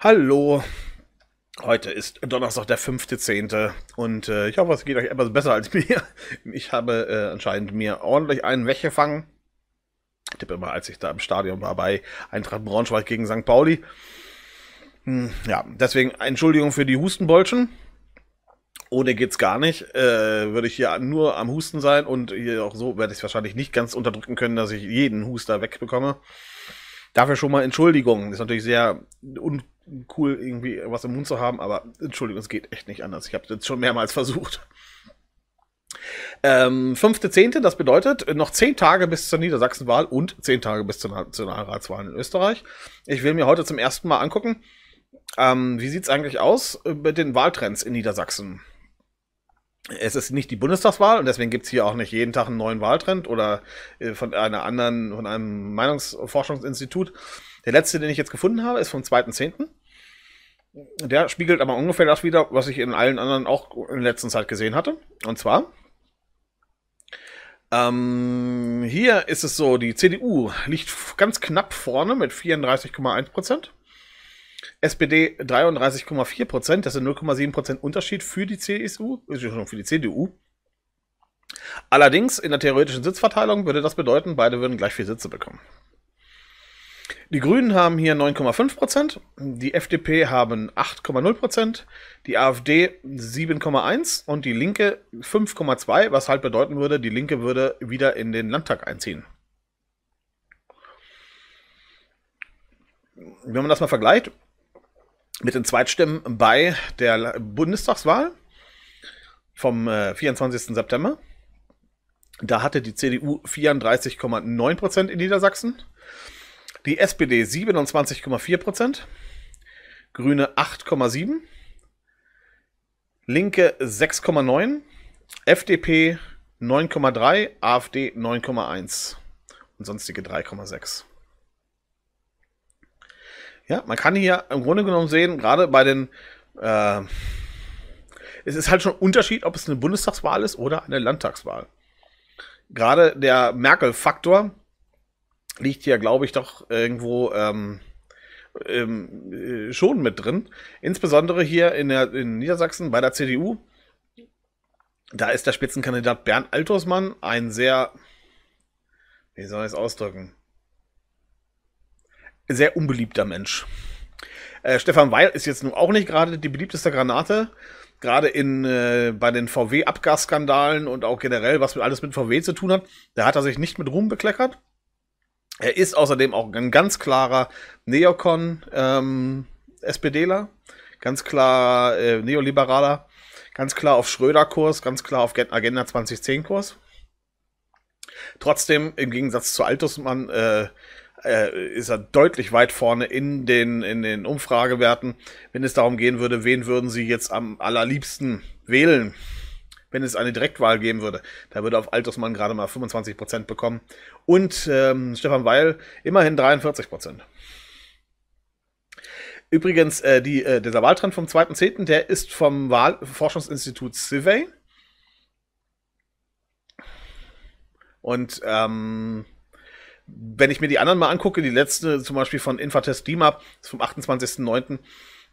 Hallo. Heute ist Donnerstag, der 5.10. Und äh, ich hoffe, es geht euch etwas besser als mir. Ich habe äh, anscheinend mir ordentlich einen weggefangen. Ich tippe immer, als ich da im Stadion war bei Eintracht Braunschweig gegen St. Pauli. Hm, ja, deswegen Entschuldigung für die Hustenbolschen. Ohne geht's gar nicht. Äh, würde ich hier nur am Husten sein und hier auch so werde ich es wahrscheinlich nicht ganz unterdrücken können, dass ich jeden Huster wegbekomme. Dafür schon mal Entschuldigung. Ist natürlich sehr uncool, irgendwie was im Mund zu haben, aber Entschuldigung, es geht echt nicht anders. Ich habe es schon mehrmals versucht. Ähm, 5.10., das bedeutet noch zehn Tage bis zur Niedersachsenwahl und zehn Tage bis zur Nationalratswahl in Österreich. Ich will mir heute zum ersten Mal angucken, ähm, wie sieht es eigentlich aus äh, mit den Wahltrends in Niedersachsen? Es ist nicht die Bundestagswahl und deswegen gibt es hier auch nicht jeden Tag einen neuen Wahltrend oder äh, von einer anderen, von einem Meinungsforschungsinstitut. Der letzte, den ich jetzt gefunden habe, ist vom 2.10. Der spiegelt aber ungefähr das wieder, was ich in allen anderen auch in letzter Zeit gesehen hatte. Und zwar, ähm, hier ist es so, die CDU liegt ganz knapp vorne mit 34,1 Prozent. SPD 33,4 Prozent, das sind 0,7 Prozent Unterschied für die CSU, für die CDU. Allerdings in der theoretischen Sitzverteilung würde das bedeuten, beide würden gleich vier Sitze bekommen. Die Grünen haben hier 9,5 Prozent, die FDP haben 8,0 Prozent, die AfD 7,1 und die Linke 5,2, was halt bedeuten würde, die Linke würde wieder in den Landtag einziehen. Wenn man das mal vergleicht, mit den Zweitstimmen bei der Bundestagswahl vom 24. Äh, September. Da hatte die CDU 34,9 Prozent in Niedersachsen, die SPD 27,4 Prozent, Grüne 8,7, Linke 6,9, FDP 9,3, AfD 9,1 und sonstige 3,6. Ja, man kann hier im Grunde genommen sehen, gerade bei den, äh, es ist halt schon ein Unterschied, ob es eine Bundestagswahl ist oder eine Landtagswahl. Gerade der Merkel-Faktor liegt hier, glaube ich, doch irgendwo ähm, ähm, äh, schon mit drin. Insbesondere hier in, der, in Niedersachsen bei der CDU. Da ist der Spitzenkandidat Bernd Altorsmann ein sehr, wie soll ich es ausdrücken? sehr unbeliebter Mensch. Äh, Stefan Weil ist jetzt nun auch nicht gerade die beliebteste Granate. Gerade in, äh, bei den VW-Abgasskandalen und auch generell, was mit alles mit VW zu tun hat, da hat er sich nicht mit Ruhm bekleckert. Er ist außerdem auch ein ganz klarer Neocon-SPDler, ähm, ganz klar äh, Neoliberaler, ganz klar auf Schröder-Kurs, ganz klar auf Agenda 2010-Kurs. Trotzdem, im Gegensatz zu Altusmann, äh, äh, ist er deutlich weit vorne in den, in den Umfragewerten. Wenn es darum gehen würde, wen würden Sie jetzt am allerliebsten wählen, wenn es eine Direktwahl geben würde, da würde auf Altersmann gerade mal 25 Prozent bekommen. Und ähm, Stefan Weil immerhin 43 Prozent. Übrigens, äh, die, äh, dieser Wahltrend vom 2.10., der ist vom Wahlforschungsinstitut Forschungsinstitut Civey. Und ähm, wenn ich mir die anderen mal angucke, die letzte zum Beispiel von Infatest DIMAP vom 28.09.,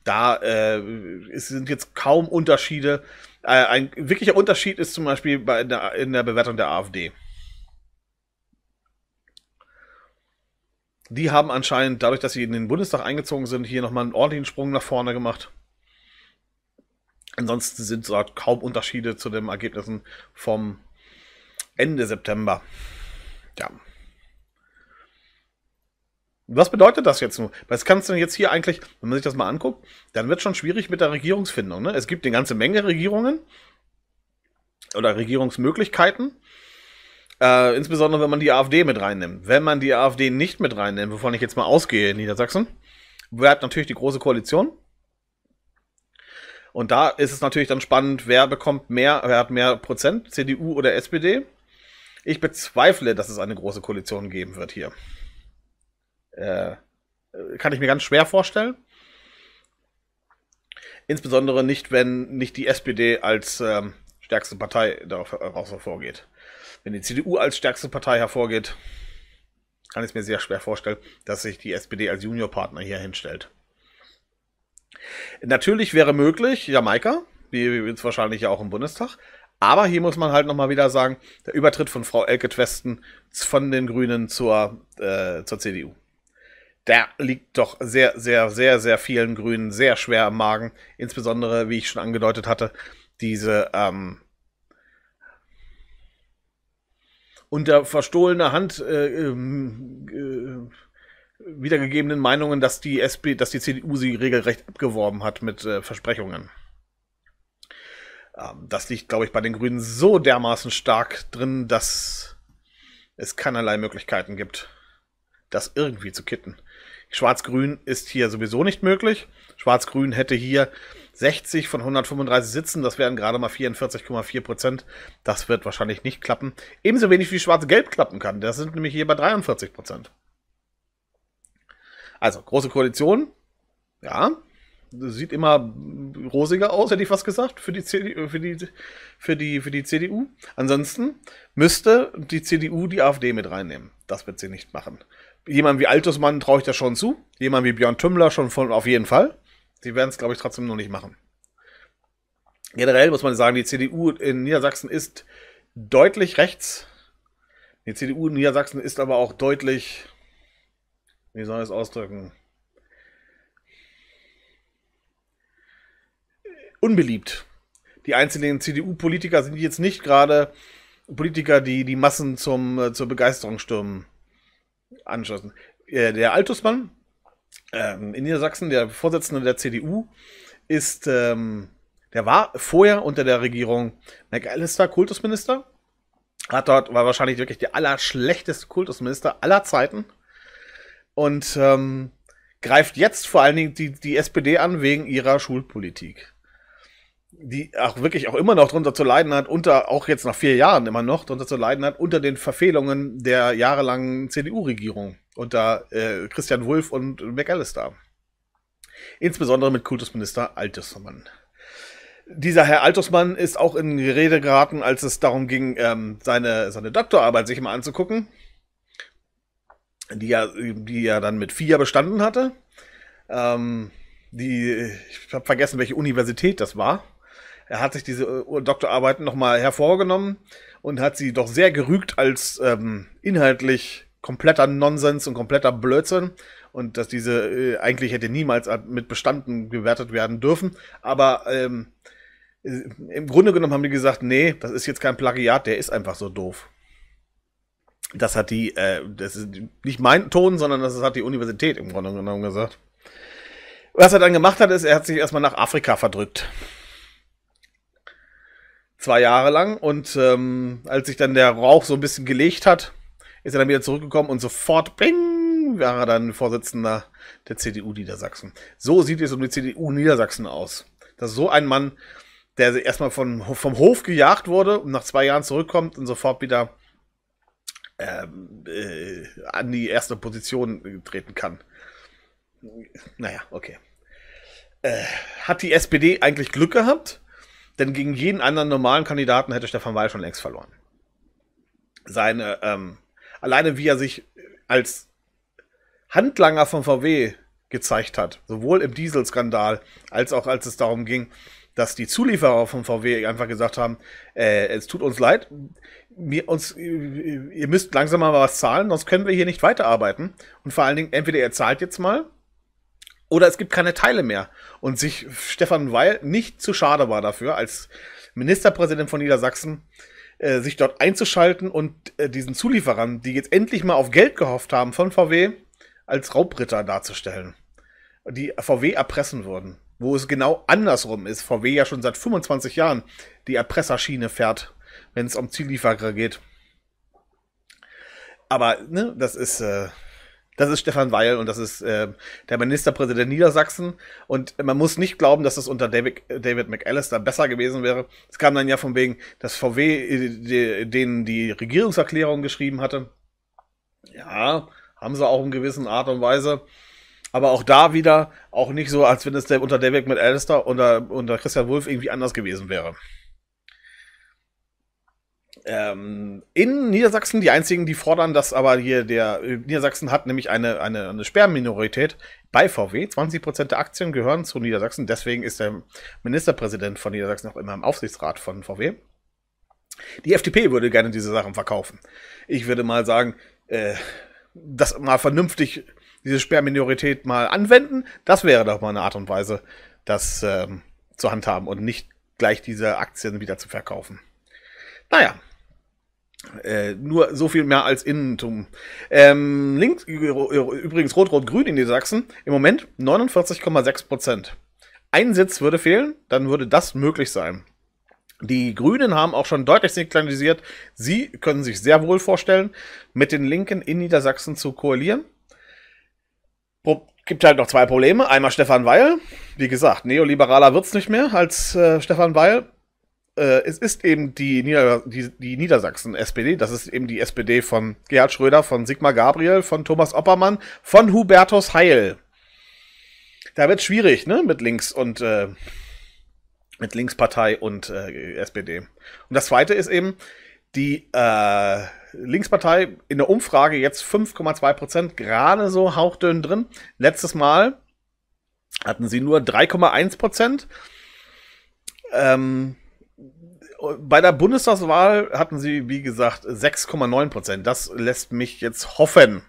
da äh, es sind jetzt kaum Unterschiede. Äh, ein wirklicher Unterschied ist zum Beispiel bei, in, der, in der Bewertung der AfD. Die haben anscheinend, dadurch, dass sie in den Bundestag eingezogen sind, hier nochmal einen ordentlichen Sprung nach vorne gemacht. Ansonsten sind dort kaum Unterschiede zu den Ergebnissen vom Ende September. Ja. Was bedeutet das jetzt nun? Was kannst du denn jetzt hier eigentlich, wenn man sich das mal anguckt, dann wird es schon schwierig mit der Regierungsfindung. Ne? Es gibt eine ganze Menge Regierungen oder Regierungsmöglichkeiten. Äh, insbesondere wenn man die AfD mit reinnimmt. Wenn man die AfD nicht mit reinnimmt, wovon ich jetzt mal ausgehe in Niedersachsen, bleibt natürlich die große Koalition. Und da ist es natürlich dann spannend, wer bekommt mehr, wer hat mehr Prozent, CDU oder SPD. Ich bezweifle, dass es eine große Koalition geben wird hier. Äh, äh, kann ich mir ganz schwer vorstellen. Insbesondere nicht, wenn nicht die SPD als ähm, stärkste Partei daraus hervorgeht. Wenn die CDU als stärkste Partei hervorgeht, kann ich es mir sehr schwer vorstellen, dass sich die SPD als Juniorpartner hier hinstellt. Natürlich wäre möglich, Jamaika, wie jetzt wahrscheinlich ja auch im Bundestag, aber hier muss man halt nochmal wieder sagen, der Übertritt von Frau Elke Twesten von den Grünen zur, äh, zur CDU da liegt doch sehr, sehr, sehr, sehr vielen Grünen sehr schwer am Magen. Insbesondere, wie ich schon angedeutet hatte, diese ähm, unter verstohlener Hand äh, ähm, äh, wiedergegebenen Meinungen, dass die SP, dass die CDU sie regelrecht abgeworben hat mit äh, Versprechungen. Ähm, das liegt, glaube ich, bei den Grünen so dermaßen stark drin, dass es keinerlei Möglichkeiten gibt, das irgendwie zu kitten. Schwarz-Grün ist hier sowieso nicht möglich. Schwarz-Grün hätte hier 60 von 135 Sitzen, das wären gerade mal 44,4 Prozent. Das wird wahrscheinlich nicht klappen. Ebenso wenig wie Schwarz-Gelb klappen kann. Das sind nämlich hier bei 43 Prozent. Also, große Koalition. Ja, sieht immer rosiger aus, hätte ich fast gesagt, für die, CDU, für die, für die, für die CDU. Ansonsten müsste die CDU die AfD mit reinnehmen. Das wird sie nicht machen jemand wie Altusmann traue ich da schon zu. Jemand wie Björn Tümmler schon von auf jeden Fall. Sie werden es, glaube ich, trotzdem noch nicht machen. Generell muss man sagen, die CDU in Niedersachsen ist deutlich rechts. Die CDU in Niedersachsen ist aber auch deutlich, wie soll ich es ausdrücken, unbeliebt. Die einzelnen CDU-Politiker sind jetzt nicht gerade Politiker, die die Massen zum, äh, zur Begeisterung stürmen angeschlossen. Äh, der Altusmann ähm, in Niedersachsen, der Vorsitzende der CDU, ist, ähm, der war vorher unter der Regierung McAllister Kultusminister. Hat dort, war wahrscheinlich wirklich der allerschlechteste Kultusminister aller Zeiten. Und ähm, greift jetzt vor allen Dingen die, die SPD an wegen ihrer Schulpolitik die auch wirklich auch immer noch drunter zu leiden hat, unter, auch jetzt nach vier Jahren immer noch drunter zu leiden hat, unter den Verfehlungen der jahrelangen CDU-Regierung unter äh, Christian Wulff und McAllister. Insbesondere mit Kultusminister Altersmann. Dieser Herr Altersmann ist auch in Rede geraten, als es darum ging, ähm, seine, seine Doktorarbeit sich mal anzugucken, die er, die ja dann mit vier bestanden hatte. Ähm, die, ich habe vergessen, welche Universität das war. Er hat sich diese äh, Doktorarbeiten nochmal hervorgenommen und hat sie doch sehr gerügt als ähm, inhaltlich kompletter Nonsens und kompletter Blödsinn und dass diese äh, eigentlich hätte niemals mit Bestanden gewertet werden dürfen. Aber ähm, äh, im Grunde genommen haben die gesagt, nee, das ist jetzt kein Plagiat, der ist einfach so doof. Das hat die, äh, das ist nicht mein Ton, sondern das hat die Universität im Grunde genommen gesagt. Was er dann gemacht hat, ist, er hat sich erstmal nach Afrika verdrückt zwei Jahre lang. Und ähm, als sich dann der Rauch so ein bisschen gelegt hat, ist er dann wieder zurückgekommen und sofort, bing, war er dann Vorsitzender der CDU Niedersachsen. So sieht es um die CDU Niedersachsen aus. Dass so ein Mann, der erstmal von, vom Hof gejagt wurde und nach zwei Jahren zurückkommt und sofort wieder ähm, äh, an die erste Position äh, treten kann. Naja, okay. Äh, hat die SPD eigentlich Glück gehabt? Denn gegen jeden anderen normalen Kandidaten hätte Stefan Weil schon längst verloren. Seine, ähm, alleine wie er sich als Handlanger von VW gezeigt hat, sowohl im Dieselskandal als auch als es darum ging, dass die Zulieferer von VW einfach gesagt haben, äh, es tut uns leid, wir, uns, äh, ihr müsst langsam mal was zahlen, sonst können wir hier nicht weiterarbeiten. Und vor allen Dingen, entweder ihr zahlt jetzt mal oder es gibt keine Teile mehr. Und sich Stefan Weil nicht zu schade war dafür, als Ministerpräsident von Niedersachsen, äh, sich dort einzuschalten und äh, diesen Zulieferern, die jetzt endlich mal auf Geld gehofft haben von VW, als Raubritter darzustellen, die VW erpressen würden. Wo es genau andersrum ist. VW ja schon seit 25 Jahren die Erpresserschiene fährt, wenn es um Zulieferer geht. Aber ne, das ist. Äh, das ist Stefan Weil und das ist äh, der Ministerpräsident Niedersachsen. Und man muss nicht glauben, dass das unter David, äh, David McAllister besser gewesen wäre. Es kam dann ja von wegen, dass VW äh, die, denen die Regierungserklärung geschrieben hatte. Ja, haben sie auch in gewissen Art und Weise. Aber auch da wieder, auch nicht so, als wenn es unter David McAllister, unter, unter Christian Wolf irgendwie anders gewesen wäre ähm, in Niedersachsen die einzigen, die fordern, dass aber hier der äh, Niedersachsen hat nämlich eine, eine, eine Sperrminorität bei VW. 20% der Aktien gehören zu Niedersachsen. Deswegen ist der Ministerpräsident von Niedersachsen auch immer im Aufsichtsrat von VW. Die FDP würde gerne diese Sachen verkaufen. Ich würde mal sagen, äh, das mal vernünftig, diese Sperrminorität mal anwenden. Das wäre doch mal eine Art und Weise, das ähm, zu handhaben und nicht gleich diese Aktien wieder zu verkaufen. Naja, äh, nur so viel mehr als Innentum. Ähm, links übrigens rot-rot-grün in Niedersachsen, Im Moment 49,6 Prozent. Ein Sitz würde fehlen, dann würde das möglich sein. Die Grünen haben auch schon deutlich signalisiert, sie können sich sehr wohl vorstellen, mit den Linken in Niedersachsen zu koalieren. Pro gibt halt noch zwei Probleme. Einmal Stefan Weil. Wie gesagt, neoliberaler wird es nicht mehr als äh, Stefan Weil äh, es ist eben die, Nieder die, die Niedersachsen-SPD. Das ist eben die SPD von Gerhard Schröder, von Sigmar Gabriel, von Thomas Oppermann, von Hubertus Heil. Da wird es schwierig, ne, mit links und äh, mit Linkspartei und äh, SPD. Und das zweite ist eben, die äh, Linkspartei in der Umfrage jetzt 5,2 Prozent, gerade so hauchdünn drin. Letztes Mal hatten sie nur 3,1 Prozent. Ähm, bei der Bundestagswahl hatten sie, wie gesagt, 6,9 Prozent. Das lässt mich jetzt hoffen,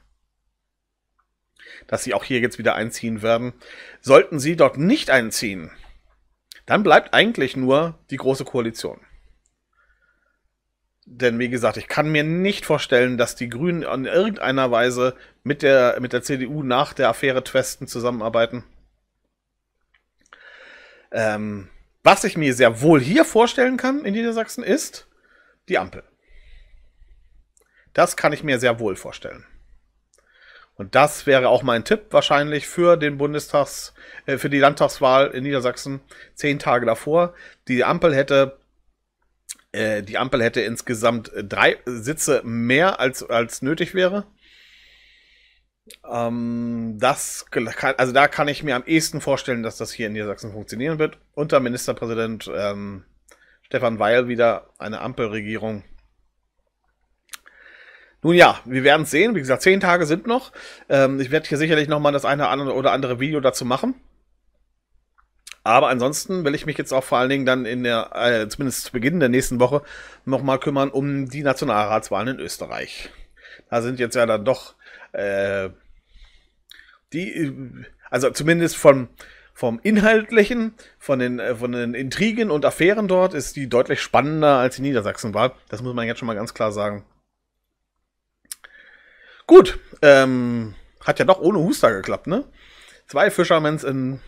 dass sie auch hier jetzt wieder einziehen werden. Sollten sie dort nicht einziehen, dann bleibt eigentlich nur die Große Koalition. Denn wie gesagt, ich kann mir nicht vorstellen, dass die Grünen in irgendeiner Weise mit der, mit der CDU nach der Affäre Twesten zusammenarbeiten. Ähm, was ich mir sehr wohl hier vorstellen kann in Niedersachsen ist die Ampel. Das kann ich mir sehr wohl vorstellen. Und das wäre auch mein Tipp wahrscheinlich für den Bundestags, äh, für die Landtagswahl in Niedersachsen zehn Tage davor. Die Ampel hätte, äh, die Ampel hätte insgesamt drei Sitze mehr als, als nötig wäre. Ähm, das kann, also da kann ich mir am ehesten vorstellen, dass das hier in Niedersachsen funktionieren wird. Unter Ministerpräsident ähm, Stefan Weil wieder eine Ampelregierung. Nun ja, wir werden es sehen. Wie gesagt, zehn Tage sind noch. Ähm, ich werde hier sicherlich nochmal das eine oder andere Video dazu machen. Aber ansonsten will ich mich jetzt auch vor allen Dingen dann in der, äh, zumindest zu Beginn der nächsten Woche, nochmal kümmern um die Nationalratswahlen in Österreich. Da sind jetzt ja dann doch äh, die, also zumindest vom, vom Inhaltlichen, von den, äh, von den Intrigen und Affären dort ist die deutlich spannender als die Niedersachsen war. Das muss man jetzt schon mal ganz klar sagen. Gut, ähm, hat ja doch ohne Huster geklappt, ne? Zwei Fishermans in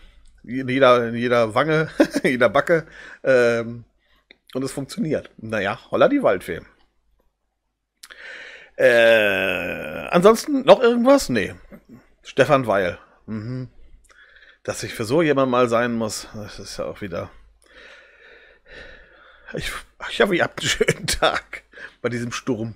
jeder, in jeder Wange, in jeder Backe. Ähm, und es funktioniert. Naja, holla die Waldfee. Äh, ansonsten noch irgendwas? Nee. Stefan Weil. Mhm. Dass ich für so jemand mal sein muss, das ist ja auch wieder. Ich, ich hoffe, ihr habt einen schönen Tag bei diesem Sturm.